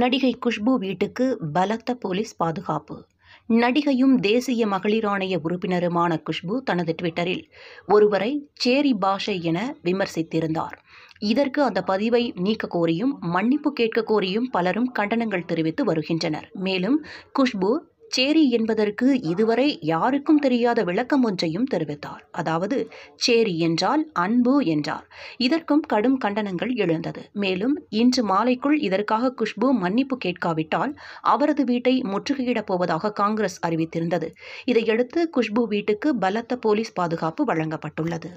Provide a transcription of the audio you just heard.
நடிகை குஷ்பு வீட்டுக்கு பலத்த போலீஸ் பாதுகாப்பு நடிகையும் தேசிய மகளிர் ஆணைய உறுப்பினருமான குஷ்பு தனது ட்விட்டரில் ஒருவரை சேரி பாஷை என விமர்சித்திருந்தார் இதற்கு அந்த பதிவை நீக்க கோரியும் மன்னிப்பு கேட்க கோரியும் பலரும் கண்டனங்கள் தெரிவித்து வருகின்றனர் மேலும் குஷ்பு சேரி என்பதற்கு இதுவரை யாருக்கும் தெரியாத விளக்கம் ஒன்றையும் தெரிவித்தார் அதாவது சேரி என்றால் அன்பு என்றார் இதற்கும் கடும் கண்டனங்கள் எழுந்தது மேலும் இன்று மாலைக்குள் இதற்காக குஷ்பு மன்னிப்பு கேட்காவிட்டால் அவரது வீட்டை முற்றுகையிடப் போவதாக காங்கிரஸ் அறிவித்திருந்தது இதையடுத்து குஷ்பு வீட்டுக்கு பலத்த போலீஸ் பாதுகாப்பு வழங்கப்பட்டுள்ளது